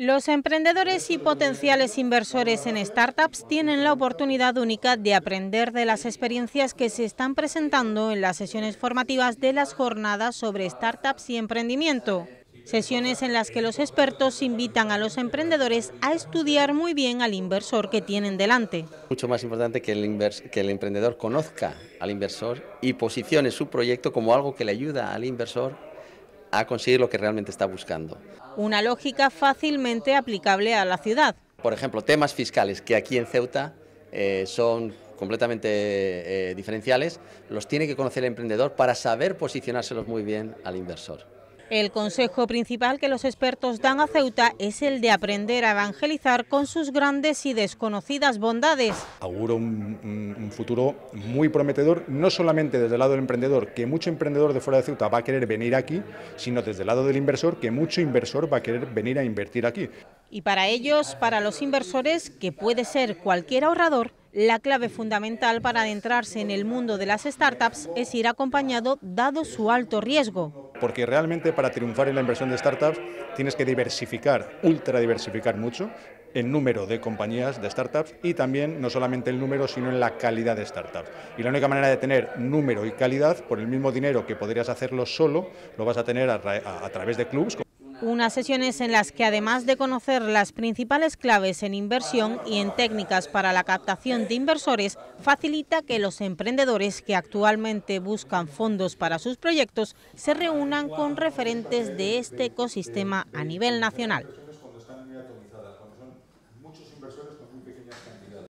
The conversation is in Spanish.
Los emprendedores y potenciales inversores en startups tienen la oportunidad única de aprender de las experiencias que se están presentando en las sesiones formativas de las jornadas sobre startups y emprendimiento. Sesiones en las que los expertos invitan a los emprendedores a estudiar muy bien al inversor que tienen delante. Mucho más importante que el, que el emprendedor conozca al inversor y posicione su proyecto como algo que le ayuda al inversor a conseguir lo que realmente está buscando. Una lógica fácilmente aplicable a la ciudad. Por ejemplo, temas fiscales que aquí en Ceuta eh, son completamente eh, diferenciales, los tiene que conocer el emprendedor para saber posicionárselos muy bien al inversor. El consejo principal que los expertos dan a Ceuta es el de aprender a evangelizar con sus grandes y desconocidas bondades. Auguro un, un, futuro muy prometedor, no solamente desde el lado del emprendedor, que mucho emprendedor de fuera de Ceuta va a querer venir aquí, sino desde el lado del inversor, que mucho inversor va a querer venir a invertir aquí. Y para ellos, para los inversores, que puede ser cualquier ahorrador, la clave fundamental para adentrarse en el mundo de las startups es ir acompañado dado su alto riesgo porque realmente para triunfar en la inversión de startups tienes que diversificar, ultra diversificar mucho el número de compañías, de startups y también no solamente el número, sino en la calidad de startups. Y la única manera de tener número y calidad por el mismo dinero que podrías hacerlo solo, lo vas a tener a, a través de clubs. Unas sesiones en las que además de conocer las principales claves en inversión y en técnicas para la captación de inversores, facilita que los emprendedores que actualmente buscan fondos para sus proyectos se reúnan con referentes de este ecosistema a nivel nacional.